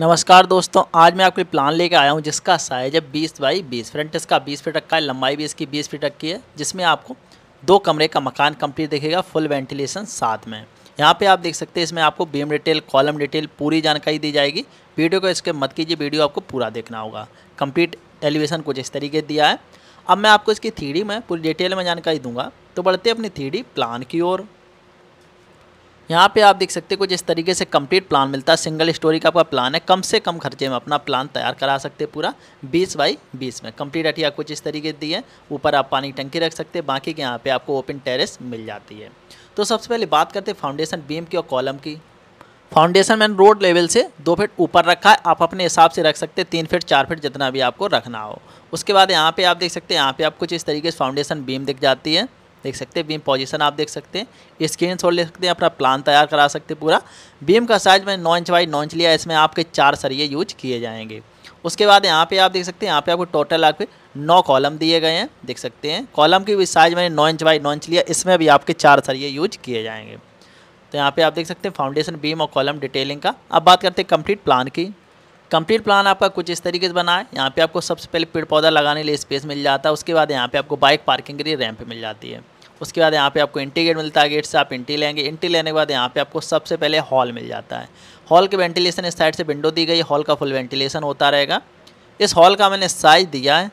नमस्कार दोस्तों आज मैं आपके प्लान लेके आया हूँ जिसका साइज है बीस बाई बीस फ्रंट इसका बीस फीट रखा है लंबाई भी इसकी बीस फीट रखी है जिसमें आपको दो कमरे का मकान कंप्लीट दिखेगा फुल वेंटिलेशन साथ में यहाँ पे आप देख सकते हैं इसमें आपको बीम डिटेल कॉलम डिटेल पूरी जानकारी दी जाएगी वीडियो को इसके मत कीजिए वीडियो आपको पूरा देखना होगा कम्प्लीट एलिवेशन कुछ इस तरीके दिया है अब मैं आपको इसकी थ्री में पूरी डिटेल में जानकारी दूंगा तो बढ़ते अपनी थ्री प्लान की ओर यहाँ पे आप देख सकते हो जिस तरीके से कंप्लीट प्लान मिलता है सिंगल स्टोरी का आपका प्लान है कम से कम खर्चे में अपना प्लान तैयार करा सकते हैं पूरा बीस बाई बीस में कंप्लीट हटी आपको जिस तरीके दी है ऊपर आप पानी टंकी रख सकते हैं बाकी के यहाँ पर आपको ओपन टेरेस मिल जाती है तो सबसे पहले बात करते हैं फाउंडेशन बीम की और कॉलम की फाउंडेशन मैंने रोड लेवल से दो फीट ऊपर रखा है आप अपने हिसाब से रख सकते हैं तीन फीट चार फीट जितना भी आपको रखना हो उसके बाद यहाँ पर आप देख सकते हैं यहाँ पर आप कुछ इस तरीके से फाउंडेशन बीम दिख जाती है देख सकते हैं बीम पोजीशन आप देख सकते हैं स्क्रीन शॉट ले सकते हैं अपना प्लान तैयार करा सकते हैं पूरा बीम का साइज मैंने नौ इंच बाई नौ इंच लिया इसमें आपके चार सरिये यूज किए जाएंगे उसके बाद यहाँ पे आप देख सकते हैं यहाँ पे आपको टोटल आपके नौ कॉलम दिए गए हैं देख सकते हैं कॉलम की भी साइज मैंने नौ इंच बाई नौ इंच लिया इसमें भी आपके चार सरिये यूज किए जाएंगे तो यहाँ पर आप देख सकते हैं फाउंडेशन बीम और कॉलम डिटेलिंग का अब बात करते हैं कम्प्लीट प्लान की कंप्लीट प्लान आपका कुछ इस तरीके से बना है यहाँ पे आपको सबसे पहले पेड़ पौधा लगाने के लिए स्पेस मिल जाता है उसके बाद यहाँ पे आपको बाइक पार्किंग के लिए रैंप मिल जाती है उसके बाद यहाँ पे आपको इंटी गेट मिलता है गेट से आप इंटी लेंगे इंटी लेने के बाद यहाँ पे आपको सबसे पहले हॉल मिल जाता है हॉल के वेंटिलेशन इस साइड से विंडो दी गई हॉल का फुल वेंटिलेशन होता रहेगा इस हॉल का मैंने साइज़ दिया है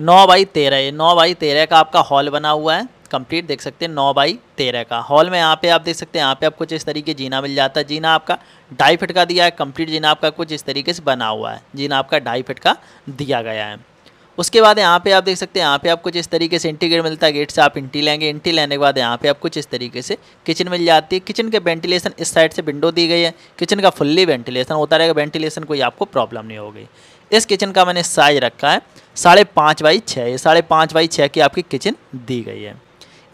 नौ बाई तेरह ये नौ बाई तेरह का आपका हॉल बना हुआ है कंप्लीट देख सकते हैं नौ बाई तेरह का हॉल में यहाँ पे आप देख सकते हैं यहाँ पे आप कुछ इस तरीके जीना मिल जाता है जीना आपका ढाई फिट का दिया है कंप्लीट जीना आपका कुछ इस तरीके से बना हुआ है जीना आपका ढाई फिट का दिया गया है उसके बाद यहाँ पे आप देख सकते हैं यहाँ पे आपको जिस तरीके से इंटीग्रेट मिलता है गेट से आप इंटी लेंगे इंटी लेने के बाद यहाँ पे आपको जिस तरीके से किचन मिल जाती है किचन के वेंटिलेशन इस साइड से विंडो दी गई है किचन का फुल्ली वेंटिलेशन होता रहेगा वेंटिलेशन कोई आपको प्रॉब्लम नहीं होगी इस किचन का मैंने साइज रखा है साढ़े पाँच बाई छः ये साढ़े पाँच बाई छः की आपकी किचन दी गई है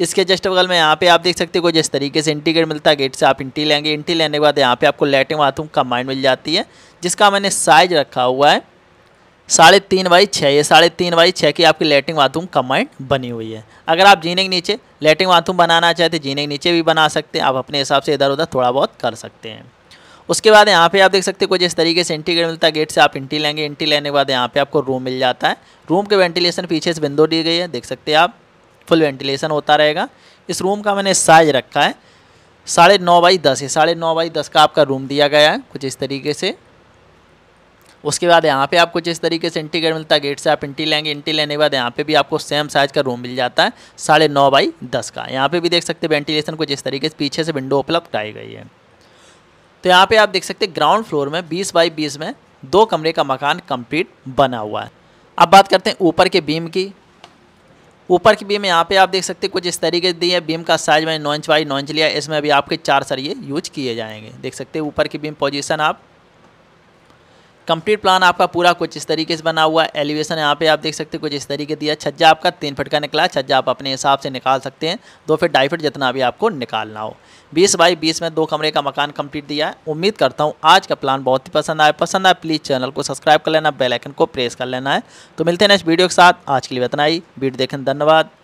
इसके जस्ट बगल में यहाँ पे आप देख सकते हो जिस तरीके से इंटीग्रेट मिलता है गेट से आप इंटी लेंगे इंटी लेने के बाद यहाँ पे आपको लेटिंग बाथरूम माइंड मिल जाती है जिसका मैंने साइज रखा हुआ है साढ़े तीन बाई छः ये साढ़े तीन बाई छः की आपकी लेटिंग बाथरूम कम्बाइंड बनी हुई है अगर आप जीने के नीचे लेटिंग बाथरूम बनाना चाहते जीने के नीचे भी बना सकते हैं आप अपने हिसाब से इधर उधर थोड़ा बहुत कर सकते हैं उसके बाद यहाँ पे आप देख सकते हैं कुछ इस तरीके से एंट्री गेट मिलता है गेट से आप इंटी लेंगे इंटी लेने के बाद यहाँ पे आपको रूम मिल जाता है रूम के वेंटिलेशन पीछे से विंडो दी गई है देख सकते हैं आप फुल वेंटिलेशन होता रहेगा इस रूम का मैंने साइज रखा है साढ़े नौ बाई दस है साढ़े नौ बाई दस का आपका रूम दिया गया है कुछ इस तरीके से उसके बाद यहाँ पे आपको जिस तरीके से इंटी मिलता है गेट से आप इंटी लेंगे इंटी लेने के बाद यहाँ पे भी आपको सेम साइज का रूम मिल जाता है साढ़े नौ बाई दस का यहाँ पे भी देख सकते हैं वेंटिलेशन को जिस तरीके से पीछे से विंडो उपलब्ध कराई गई है तो यहाँ पे आप देख सकते हैं ग्राउंड फ्लोर में बीस बाई बीस में दो कमरे का मकान कंप्लीट बना हुआ है अब बात करते हैं ऊपर के बीम की ऊपर की बीम यहाँ पे आप देख सकते हैं कुछ इस तरीके से दी है बीम का साइज मैंने नौ इंच बाई नौ इंच लिया इसमें अभी आपके चार सरिये यूज किए जाएंगे देख सकते हैं ऊपर की बीम पोजीशन आप कंप्लीट प्लान आपका पूरा कुछ इस तरीके से बना हुआ है एलिवेशन यहाँ पे आप देख सकते हैं कुछ इस तरीके दिया छज्जा आपका तीन फिट का निकला छज्जा आप अपने हिसाब से निकाल सकते हैं दो फिट ढाई फिट जितना भी आपको निकालना हो बीस बाई बीस में दो कमरे का मकान कंप्लीट दिया है उम्मीद करता हूँ आज का प्लान बहुत ही पसंद आया पसंद आए प्लीज़ चैनल को सब्सक्राइब कर लेना बेलाइकन को प्रेस कर लेना है तो मिलते हैं नेक्स्ट वीडियो के साथ आज के लिए इतना ही वीडियो देखने धन्यवाद